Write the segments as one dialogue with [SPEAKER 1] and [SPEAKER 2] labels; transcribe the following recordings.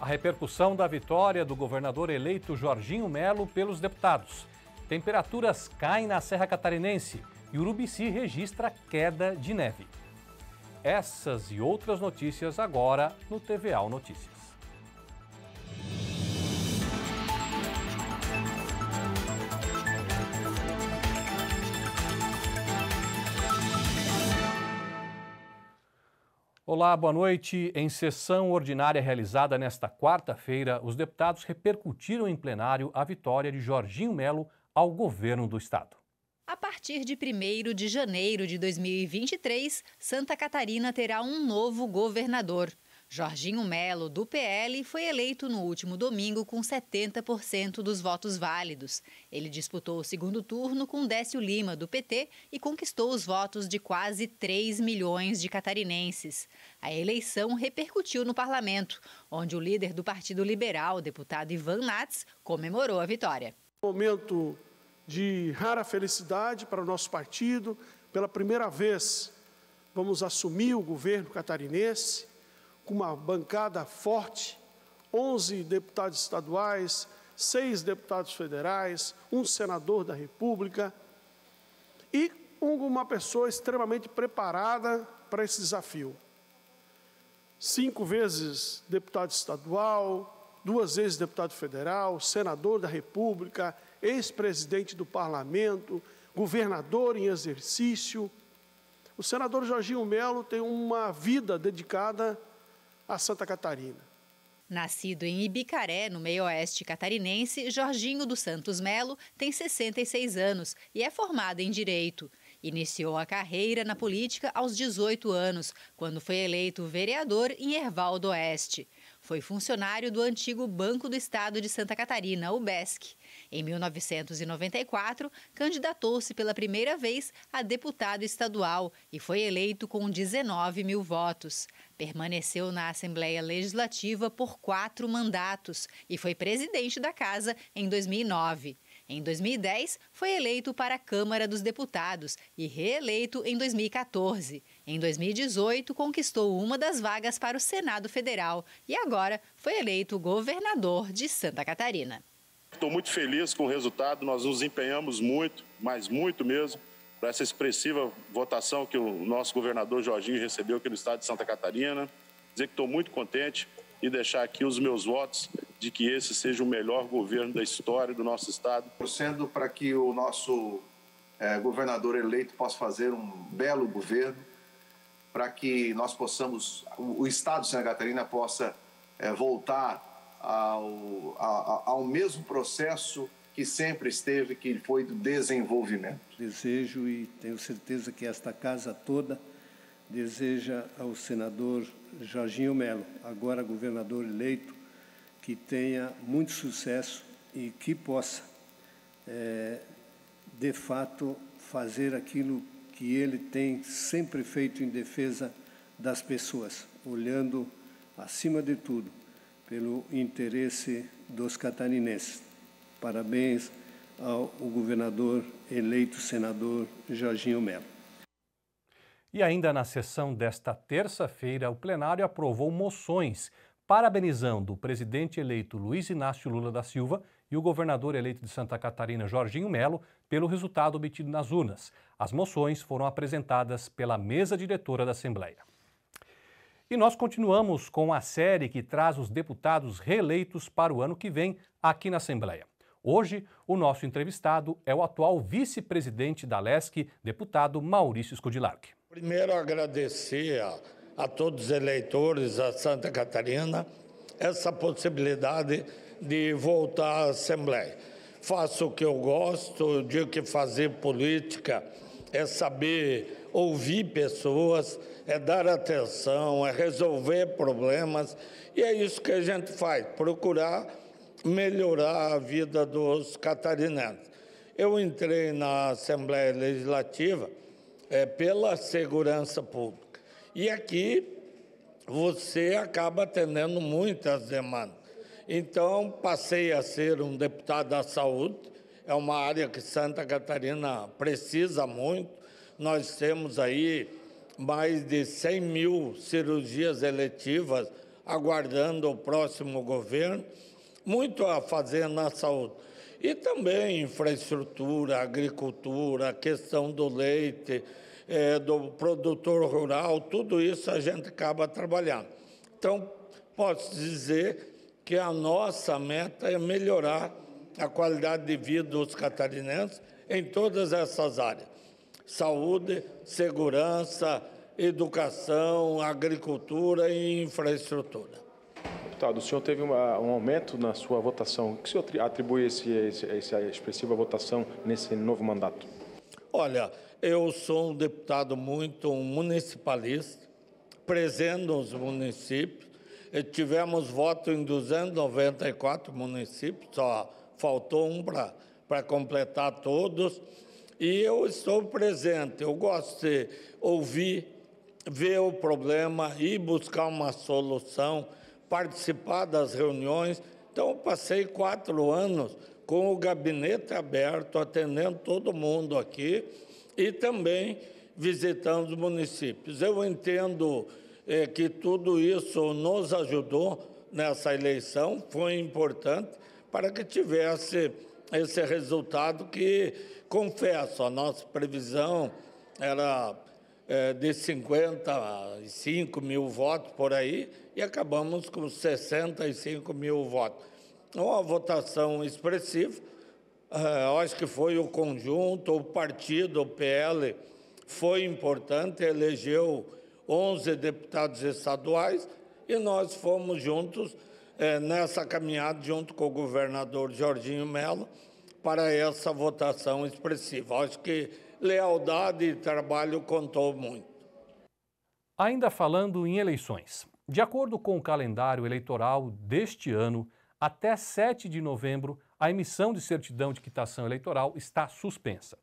[SPEAKER 1] a repercussão da vitória do governador eleito Jorginho Melo pelos deputados. Temperaturas caem na Serra Catarinense e Urubici registra queda de neve. Essas e outras notícias agora no TVA Notícias. Olá, boa noite. Em sessão ordinária realizada nesta quarta-feira, os deputados repercutiram em plenário a vitória de Jorginho Melo ao governo do estado.
[SPEAKER 2] A partir de 1 de janeiro de 2023, Santa Catarina terá um novo governador. Jorginho Melo, do PL, foi eleito no último domingo com 70% dos votos válidos. Ele disputou o segundo turno com Décio Lima, do PT, e conquistou os votos de quase 3 milhões de catarinenses. A eleição repercutiu no parlamento, onde o líder do Partido Liberal, deputado Ivan Nats, comemorou a vitória.
[SPEAKER 3] Momento de rara felicidade para o nosso partido. Pela primeira vez, vamos assumir o governo catarinense com uma bancada forte, 11 deputados estaduais, seis deputados federais, um senador da República e uma pessoa extremamente preparada para esse desafio. Cinco vezes deputado estadual, duas vezes deputado federal, senador da República, ex-presidente do parlamento, governador em exercício. O senador Jorginho Melo tem uma vida dedicada a Santa
[SPEAKER 2] Catarina. Nascido em Ibicaré, no meio-oeste catarinense, Jorginho dos Santos Melo tem 66 anos e é formado em Direito. Iniciou a carreira na política aos 18 anos, quando foi eleito vereador em Ervaldo Oeste. Foi funcionário do antigo Banco do Estado de Santa Catarina, o BESC. Em 1994, candidatou-se pela primeira vez a deputado estadual e foi eleito com 19 mil votos. Permaneceu na Assembleia Legislativa por quatro mandatos e foi presidente da Casa em 2009. Em 2010, foi eleito para a Câmara dos Deputados e reeleito em 2014. Em 2018, conquistou uma das vagas para o Senado Federal e agora foi eleito governador de Santa Catarina.
[SPEAKER 4] Estou muito feliz com o resultado, nós nos empenhamos muito, mas muito mesmo para essa expressiva votação que o nosso governador Jorginho recebeu aqui no estado de Santa Catarina. Dizer que estou muito contente e deixar aqui os meus votos de que esse seja o melhor governo da história do nosso estado. Sendo para que o nosso eh, governador eleito possa fazer um
[SPEAKER 5] belo governo, para que nós possamos, o, estado de Santa Catarina possa eh, voltar ao, a, ao mesmo processo que sempre esteve, que foi do desenvolvimento. Desejo e tenho certeza que esta casa toda deseja ao senador Jorginho Melo, agora
[SPEAKER 1] governador eleito, que tenha muito sucesso e que possa, é, de fato, fazer aquilo que ele tem sempre feito em defesa das pessoas, olhando, acima de tudo, pelo interesse dos catarinenses. Parabéns ao governador eleito senador Jorginho Melo. E ainda na sessão desta terça-feira, o plenário aprovou moções parabenizando o presidente eleito Luiz Inácio Lula da Silva e o governador eleito de Santa Catarina Jorginho Melo pelo resultado obtido nas urnas. As moções foram apresentadas pela mesa diretora da Assembleia. E nós continuamos com a série que traz os deputados reeleitos para o ano que vem aqui na Assembleia. Hoje, o nosso entrevistado é o atual vice-presidente da LESC, deputado Maurício Scudilarc.
[SPEAKER 6] Primeiro, agradecer a, a todos os eleitores da Santa Catarina essa possibilidade de voltar à Assembleia. Faço o que eu gosto, digo que fazer política é saber ouvir pessoas, é dar atenção, é resolver problemas, e é isso que a gente faz, procurar melhorar a vida dos catarinenses. Eu entrei na Assembleia Legislativa é, pela segurança pública. E aqui você acaba atendendo muitas demandas. Então, passei a ser um deputado da saúde, é uma área que Santa Catarina precisa muito. Nós temos aí mais de 100 mil cirurgias eletivas aguardando o próximo governo muito a fazer na saúde. E também infraestrutura, agricultura, a questão do leite, é, do produtor rural, tudo isso a gente acaba trabalhando. Então, posso dizer que a nossa meta é melhorar a qualidade de vida dos catarinenses em todas essas áreas: saúde, segurança, educação, agricultura e infraestrutura.
[SPEAKER 4] Deputado, o senhor teve uma, um aumento na sua votação. O que o senhor atribui esse, esse, essa expressiva votação nesse novo mandato?
[SPEAKER 6] Olha, eu sou um deputado muito municipalista, presente nos municípios. Tivemos voto em 294 municípios, só faltou um para completar todos. E eu estou presente, eu gosto de ouvir, ver o problema e buscar uma solução participar das reuniões. Então, eu passei quatro anos com o gabinete aberto, atendendo todo mundo aqui e também visitando os municípios. Eu entendo é, que tudo isso nos ajudou nessa eleição, foi importante para que tivesse esse resultado que, confesso, a nossa previsão era é, de 55 mil votos por aí, e acabamos com 65 mil votos. Uma votação expressiva, eh, acho que foi o conjunto, o partido, o PL, foi importante, elegeu 11 deputados estaduais e nós fomos juntos eh, nessa caminhada, junto com o governador Jorginho Melo, para essa votação expressiva. Acho que lealdade e trabalho contou muito.
[SPEAKER 1] Ainda falando em eleições, de acordo com o calendário eleitoral deste ano, até 7 de novembro, a emissão de certidão de quitação eleitoral está suspensa.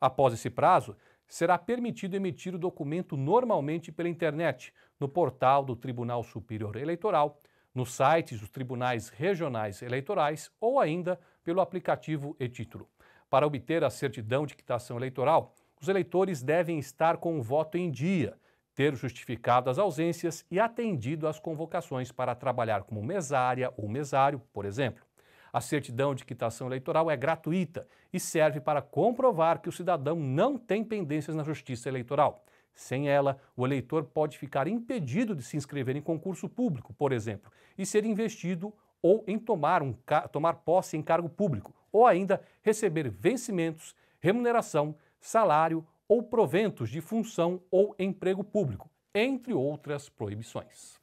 [SPEAKER 1] Após esse prazo, será permitido emitir o documento normalmente pela internet, no portal do Tribunal Superior Eleitoral, nos sites dos tribunais regionais eleitorais ou ainda pelo aplicativo e-título. Para obter a certidão de quitação eleitoral, os eleitores devem estar com o voto em dia ter justificado as ausências e atendido às convocações para trabalhar como mesária ou mesário, por exemplo. A certidão de quitação eleitoral é gratuita e serve para comprovar que o cidadão não tem pendências na justiça eleitoral. Sem ela, o eleitor pode ficar impedido de se inscrever em concurso público, por exemplo, e ser investido ou em tomar, um, tomar posse em cargo público, ou ainda receber vencimentos, remuneração, salário ou proventos de função ou emprego público, entre outras proibições.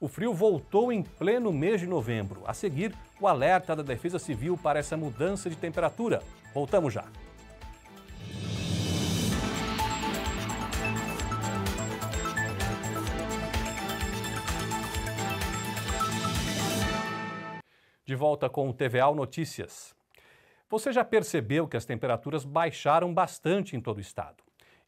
[SPEAKER 1] O frio voltou em pleno mês de novembro. A seguir, o alerta da Defesa Civil para essa mudança de temperatura. Voltamos já. De volta com o TVA Notícias. Você já percebeu que as temperaturas baixaram bastante em todo o estado.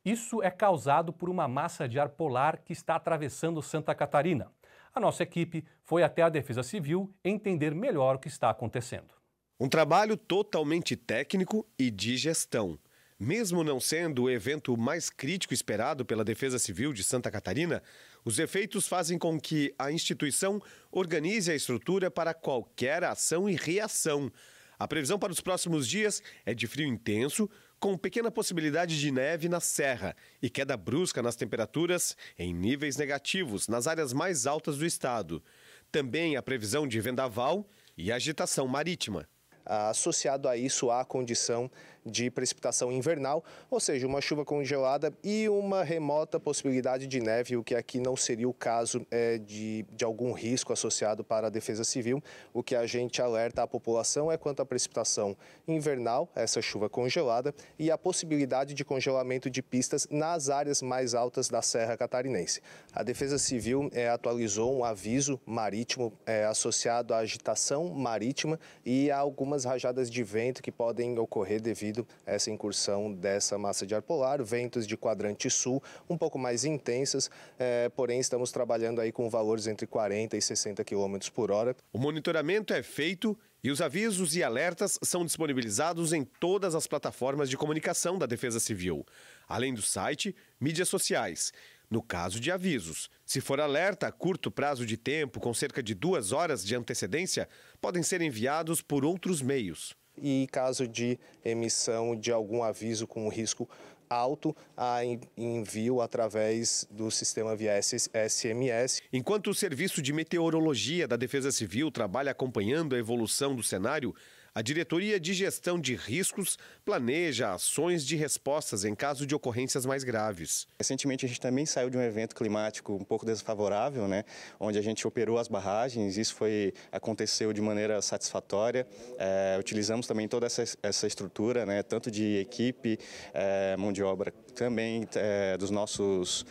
[SPEAKER 1] Isso é causado por uma massa de ar polar que está atravessando Santa Catarina. A nossa equipe foi até a Defesa Civil entender melhor o que está acontecendo.
[SPEAKER 5] Um trabalho totalmente técnico e de gestão. Mesmo não sendo o evento mais crítico esperado pela Defesa Civil de Santa Catarina, os efeitos fazem com que a instituição organize a estrutura para qualquer ação e reação, a previsão para os próximos dias é de frio intenso, com pequena possibilidade de neve na serra e queda brusca nas temperaturas em níveis negativos nas áreas mais altas do estado. Também a previsão de vendaval e agitação marítima associado a isso há a condição de precipitação invernal, ou seja, uma chuva congelada e uma remota possibilidade de neve, o que aqui não seria o caso é, de, de algum risco associado para a Defesa Civil. O que a gente alerta à população é quanto à precipitação invernal, essa chuva congelada, e a possibilidade de congelamento de pistas nas áreas mais altas da Serra Catarinense. A Defesa Civil é, atualizou um aviso marítimo é, associado à agitação marítima e a algumas rajadas de vento que podem ocorrer devido devido a essa incursão dessa massa de ar polar, ventos de quadrante sul um pouco mais intensas, é, porém estamos trabalhando aí com valores entre 40 e 60 km por hora. O monitoramento é feito e os avisos e alertas são disponibilizados em todas as plataformas de comunicação da Defesa Civil, além do site, mídias sociais. No caso de avisos, se for alerta a curto prazo de tempo, com cerca de duas horas de antecedência, podem ser enviados por outros meios e caso de emissão de algum aviso com risco alto a envio através do sistema via SMS. Enquanto o Serviço de Meteorologia da Defesa Civil trabalha acompanhando a evolução do cenário, a Diretoria de Gestão de Riscos planeja ações de respostas em caso de ocorrências mais graves. Recentemente a gente também saiu de um evento climático um pouco desfavorável, né, onde a gente operou as barragens, isso foi aconteceu de maneira satisfatória. É, utilizamos também toda essa, essa estrutura, né, tanto de equipe, é, mão de obra, também é, dos nossos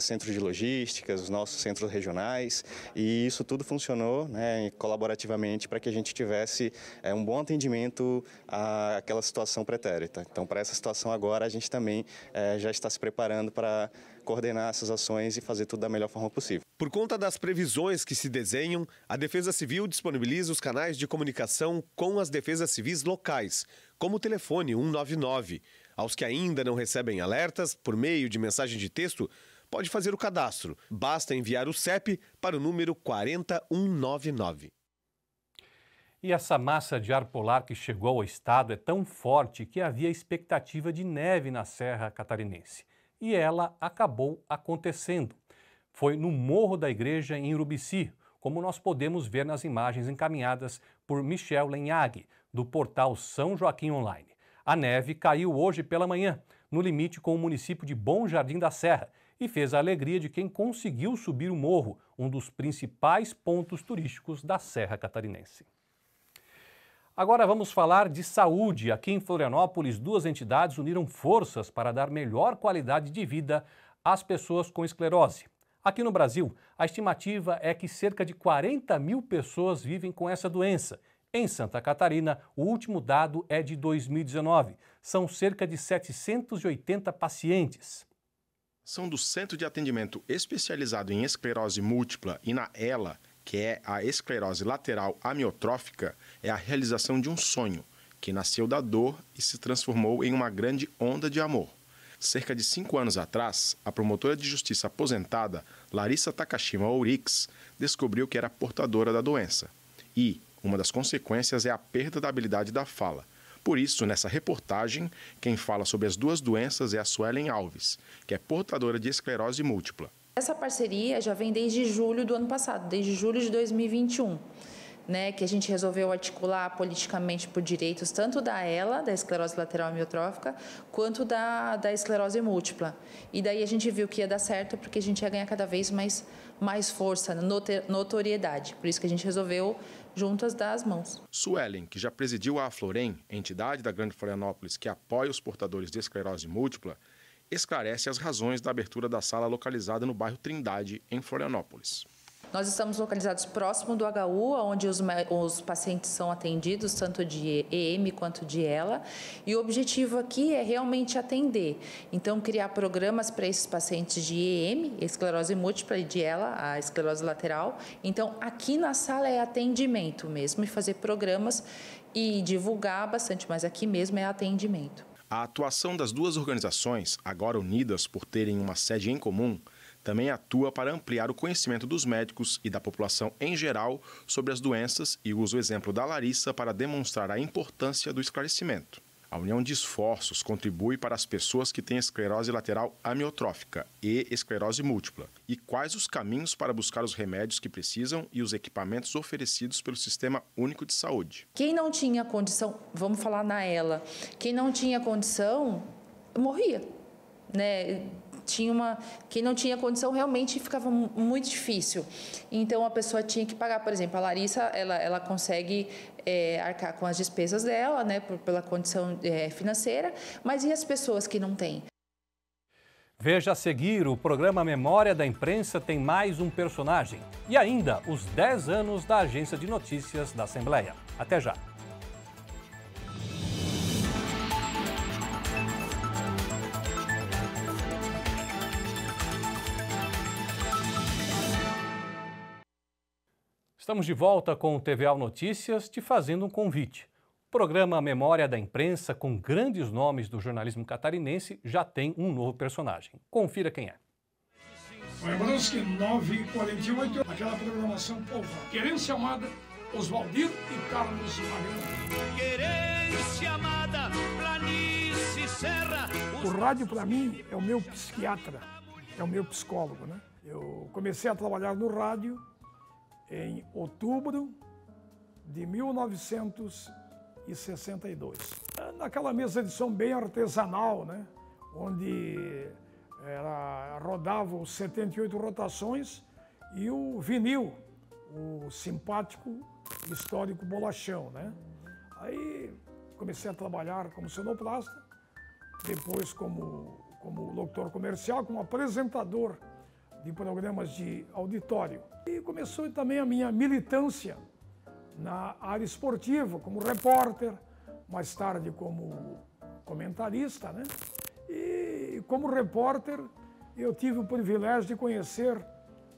[SPEAKER 5] centros de logística, dos nossos centros regionais, e isso tudo funcionou né, colaborativamente para que a gente tivesse um bom atendimento àquela situação pretérita. Então, para essa situação agora, a gente também é, já está se preparando para coordenar essas ações e fazer tudo da melhor forma possível. Por conta das previsões que se desenham, a Defesa Civil disponibiliza os canais de comunicação com as defesas civis locais, como o telefone 199. Aos que ainda não recebem alertas, por meio de mensagem de texto, pode fazer o cadastro. Basta enviar o CEP para o número 40199.
[SPEAKER 1] E essa massa de ar polar que chegou ao estado é tão forte que havia expectativa de neve na Serra Catarinense. E ela acabou acontecendo. Foi no Morro da Igreja, em Urubici, como nós podemos ver nas imagens encaminhadas por Michel Lenhague, do portal São Joaquim Online. A neve caiu hoje pela manhã, no limite com o município de Bom Jardim da Serra, e fez a alegria de quem conseguiu subir o morro, um dos principais pontos turísticos da Serra Catarinense. Agora vamos falar de saúde. Aqui em Florianópolis, duas entidades uniram forças para dar melhor qualidade de vida às pessoas com esclerose. Aqui no Brasil, a estimativa é que cerca de 40 mil pessoas vivem com essa doença. Em Santa Catarina, o último dado é de 2019. São cerca de 780 pacientes.
[SPEAKER 4] São do Centro de Atendimento Especializado em Esclerose Múltipla e na ELA, que é a esclerose lateral amiotrófica, é a realização de um sonho que nasceu da dor e se transformou em uma grande onda de amor. Cerca de cinco anos atrás, a promotora de justiça aposentada Larissa Takashima Ourix descobriu que era portadora da doença. E uma das consequências é a perda da habilidade da fala. Por isso, nessa reportagem, quem fala sobre as duas doenças é a Suelen Alves, que é portadora de esclerose múltipla.
[SPEAKER 7] Essa parceria já vem desde julho do ano passado, desde julho de 2021. Né, que a gente resolveu articular politicamente por direitos tanto da ela, da esclerose lateral amiotrófica, quanto da, da esclerose múltipla. E daí a gente viu que ia dar certo porque a gente ia ganhar cada vez mais, mais força, né, notoriedade. Por isso que a gente resolveu juntas dar as mãos.
[SPEAKER 4] Suelen, que já presidiu a Florem, entidade da Grande Florianópolis que apoia os portadores de esclerose múltipla, esclarece as razões da abertura da sala localizada no bairro Trindade, em Florianópolis.
[SPEAKER 7] Nós estamos localizados próximo do HU, onde os, os, pacientes são atendidos, tanto de EM quanto de ELA, e o objetivo aqui é realmente atender. Então, criar programas para esses pacientes de EM, esclerose múltipla, e de ELA, a esclerose lateral. Então, aqui na sala é atendimento mesmo, e fazer programas e divulgar bastante, mas aqui mesmo é atendimento.
[SPEAKER 4] A atuação das duas organizações, agora unidas por terem uma sede em comum, também atua para ampliar o conhecimento dos médicos e da população em geral sobre as doenças e usa o exemplo da Larissa para demonstrar a importância do esclarecimento. A união de esforços contribui para as pessoas que têm esclerose lateral amiotrófica e esclerose múltipla. E quais os caminhos para buscar os remédios que precisam e os equipamentos oferecidos pelo Sistema Único de Saúde?
[SPEAKER 7] Quem não tinha condição, vamos falar na ela, quem não tinha condição morria, né? tinha uma quem não tinha condição realmente ficava muito difícil então a pessoa tinha que pagar por exemplo a Larissa ela, ela consegue é, arcar com as despesas dela, né, por, pela condição é, financeira, mas e as pessoas que não têm?
[SPEAKER 1] Veja a seguir, o programa Memória da Imprensa tem mais um personagem e ainda os 10 anos da Agência de Notícias da Assembleia. Até já! Estamos de volta com o TVA Notícias, te fazendo um convite. O programa Memória da Imprensa, com grandes nomes do jornalismo catarinense, já tem um novo personagem. Confira quem é.
[SPEAKER 3] Lembramos que 9h48, aquela programação povoada. Querência amada, Oswaldir e Carlos Magrão. Querência amada, planície, serra. O rádio, para mim, é o meu psiquiatra, é o meu psicólogo, né? Eu comecei a trabalhar no rádio em outubro de 1962. Naquela mesa de som bem artesanal, né? onde era, rodavam 78 rotações e o vinil, o simpático histórico bolachão. Né? Aí comecei a trabalhar como sonoplasta, depois como, como locutor comercial, como apresentador de programas de auditório. E começou também a minha militância na área esportiva, como repórter, mais tarde como comentarista, né? E como repórter, eu tive o privilégio de conhecer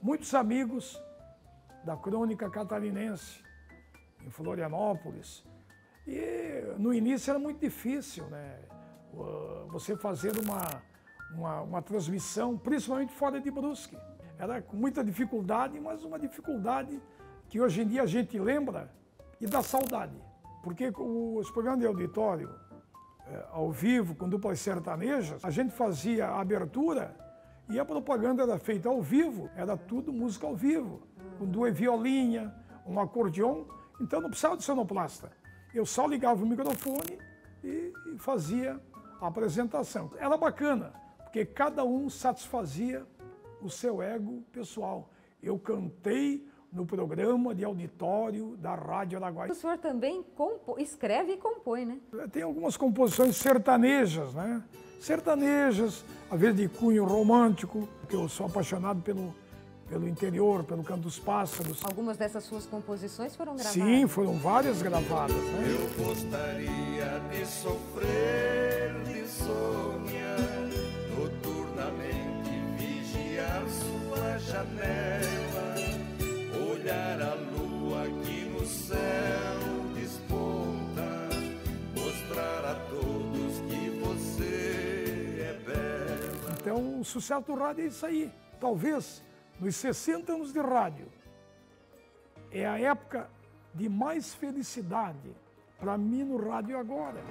[SPEAKER 3] muitos amigos da crônica catarinense, em Florianópolis. E no início era muito difícil, né? Você fazer uma uma, uma transmissão, principalmente fora de Brusque. Era com muita dificuldade, mas uma dificuldade que hoje em dia a gente lembra e dá saudade. Porque os programas de auditório, eh, ao vivo, com duplas sertanejas, a gente fazia a abertura e a propaganda era feita ao vivo, era tudo música ao vivo, com duas violinhas, um acordeon, então não precisava de sonoplasta. Eu só ligava o microfone e fazia a apresentação. Era bacana porque cada um satisfazia o seu ego pessoal. Eu cantei no programa de auditório da Rádio Araguaia. O
[SPEAKER 7] senhor também escreve e compõe,
[SPEAKER 3] né? Tem algumas composições sertanejas, né? Sertanejas, às vezes de cunho romântico, porque eu sou apaixonado pelo, pelo interior, pelo canto dos pássaros.
[SPEAKER 2] Algumas dessas suas composições foram gravadas?
[SPEAKER 3] Sim, foram várias gravadas, né? Eu gostaria
[SPEAKER 6] de sofrer, de sofrer janela, olhar a lua que no céu desponta, mostrar a todos que você é bela.
[SPEAKER 3] Então, o sucesso do rádio é isso aí. Talvez nos 60 anos de rádio, é a época de mais felicidade para mim no rádio agora.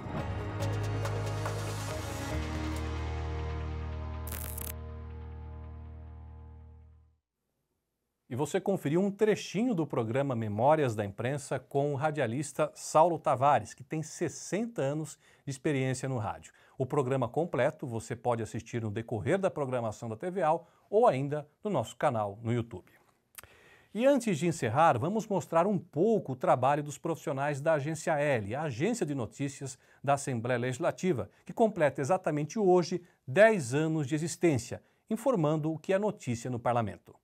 [SPEAKER 1] E você conferiu um trechinho do programa Memórias da Imprensa com o radialista Saulo Tavares, que tem 60 anos de experiência no rádio. O programa completo você pode assistir no decorrer da programação da TVAL ou ainda no nosso canal no YouTube. E antes de encerrar, vamos mostrar um pouco o trabalho dos profissionais da Agência L, a agência de notícias da Assembleia Legislativa, que completa exatamente hoje 10 anos de existência, informando o que é notícia no parlamento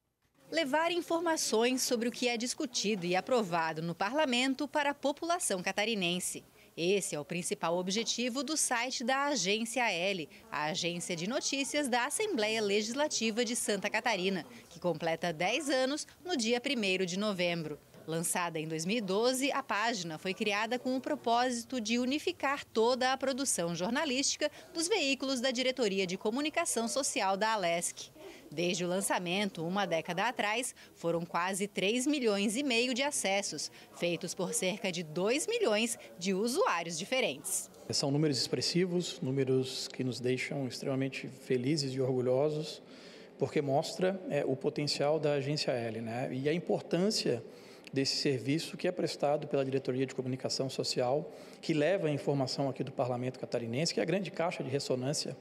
[SPEAKER 2] levar informações sobre o que é discutido e aprovado no parlamento para a população catarinense. Esse é o principal objetivo do site da Agência L, a agência de notícias da Assembleia Legislativa de Santa Catarina, que completa 10 anos no dia 1 de novembro. Lançada em 2012, a página foi criada com o propósito de unificar toda a produção jornalística dos veículos da Diretoria de Comunicação Social da Alesc. Desde o lançamento, uma década atrás, foram quase 3 milhões e meio de acessos, feitos por cerca de 2 milhões de usuários diferentes.
[SPEAKER 8] São números expressivos, números que nos deixam extremamente felizes e orgulhosos, porque mostra é, o potencial da agência L né? e a importância desse serviço que é prestado pela Diretoria de Comunicação Social, que leva a informação aqui do Parlamento Catarinense, que é a grande caixa de ressonância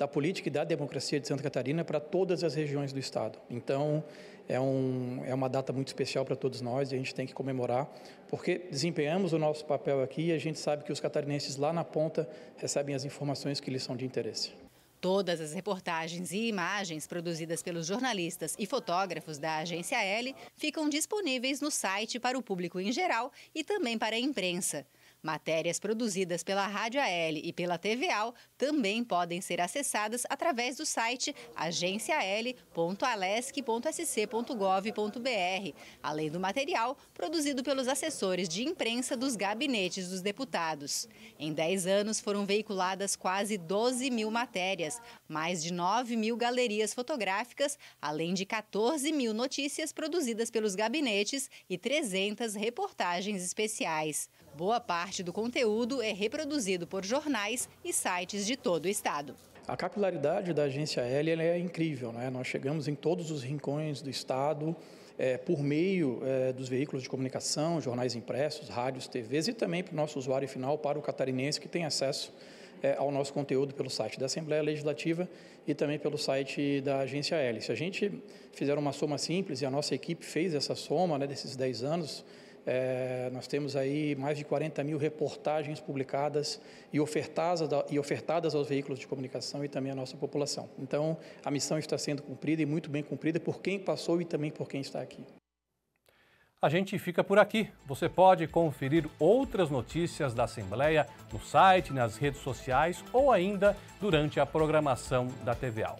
[SPEAKER 8] da política e da democracia de Santa Catarina para todas as regiões do Estado. Então, é, um, é uma data muito especial para todos nós e a gente tem que comemorar, porque desempenhamos o nosso papel aqui e a gente sabe que os catarinenses lá na ponta recebem as informações que lhes são de interesse.
[SPEAKER 2] Todas as reportagens e imagens produzidas pelos jornalistas e fotógrafos da Agência L ficam disponíveis no site para o público em geral e também para a imprensa. Matérias produzidas pela Rádio AL e pela TVAL também podem ser acessadas através do site agenciaal.alesc.sc.gov.br, além do material produzido pelos assessores de imprensa dos gabinetes dos deputados. Em 10 anos foram veiculadas quase 12 mil matérias, mais de 9 mil galerias fotográficas, além de 14 mil notícias produzidas pelos gabinetes e 300 reportagens especiais. Boa parte do conteúdo é reproduzido por jornais e sites de todo o estado.
[SPEAKER 8] A capilaridade da agência L é incrível, né? Nós chegamos em todos os rincões do estado é, por meio é, dos veículos de comunicação, jornais impressos, rádios, TVs e também para o nosso usuário final, para o catarinense que tem acesso é, ao nosso conteúdo pelo site da Assembleia Legislativa e também pelo site da agência L. Se a gente fizer uma soma simples e a nossa equipe fez essa soma né, desses 10 anos é, nós temos aí mais de 40 mil reportagens publicadas e ofertadas, e ofertadas aos veículos de comunicação e também à nossa população. Então, a missão está sendo cumprida e muito bem cumprida por quem passou e também por quem está aqui.
[SPEAKER 1] A gente fica por aqui. Você pode conferir outras notícias da Assembleia no site, nas redes sociais ou ainda durante a programação da TVA.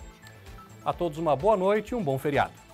[SPEAKER 1] A todos uma boa noite e um bom feriado.